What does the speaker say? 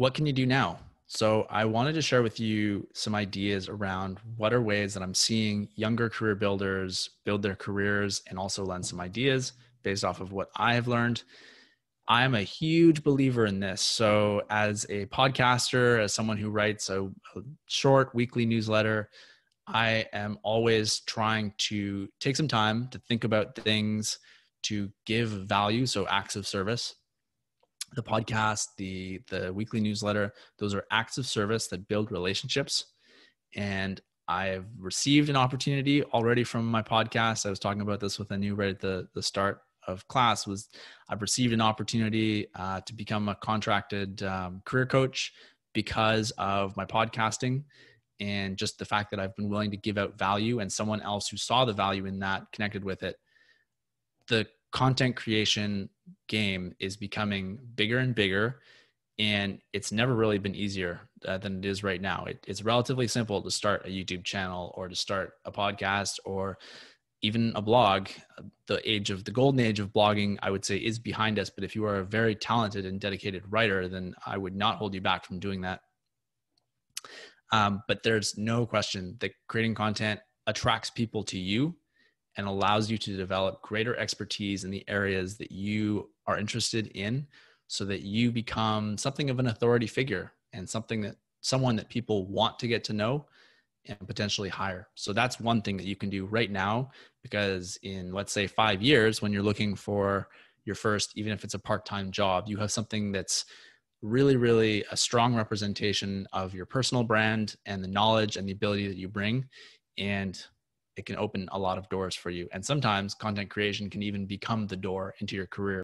what can you do now? So I wanted to share with you some ideas around what are ways that I'm seeing younger career builders build their careers and also lend some ideas based off of what I've learned. I'm a huge believer in this. So, as a podcaster, as someone who writes a, a, short weekly newsletter, I am always trying to take some time to think about things to give value, so acts of service, the podcast, the the weekly newsletter, those are acts of service that build relationships. And I've received an opportunity already from my podcast. I was talking about this with a new right at the, the start of class was I've received an opportunity uh, to become a contracted um, career coach because of my podcasting and just the fact that I've been willing to give out value and someone else who saw the value in that connected with it. The content creation game is becoming bigger and bigger and it's never really been easier uh, than it is right now it, it's relatively simple to start a youtube channel or to start a podcast or even a blog the age of the golden age of blogging i would say is behind us but if you are a very talented and dedicated writer then i would not hold you back from doing that um, but there's no question that creating content attracts people to you and allows you to develop greater expertise in the areas that you are interested in so that you become something of an authority figure and something that someone that people want to get to know and potentially hire. So that's one thing that you can do right now because in let's say 5 years when you're looking for your first even if it's a part-time job, you have something that's really really a strong representation of your personal brand and the knowledge and the ability that you bring and it can open a lot of doors for you. And sometimes content creation can even become the door into your career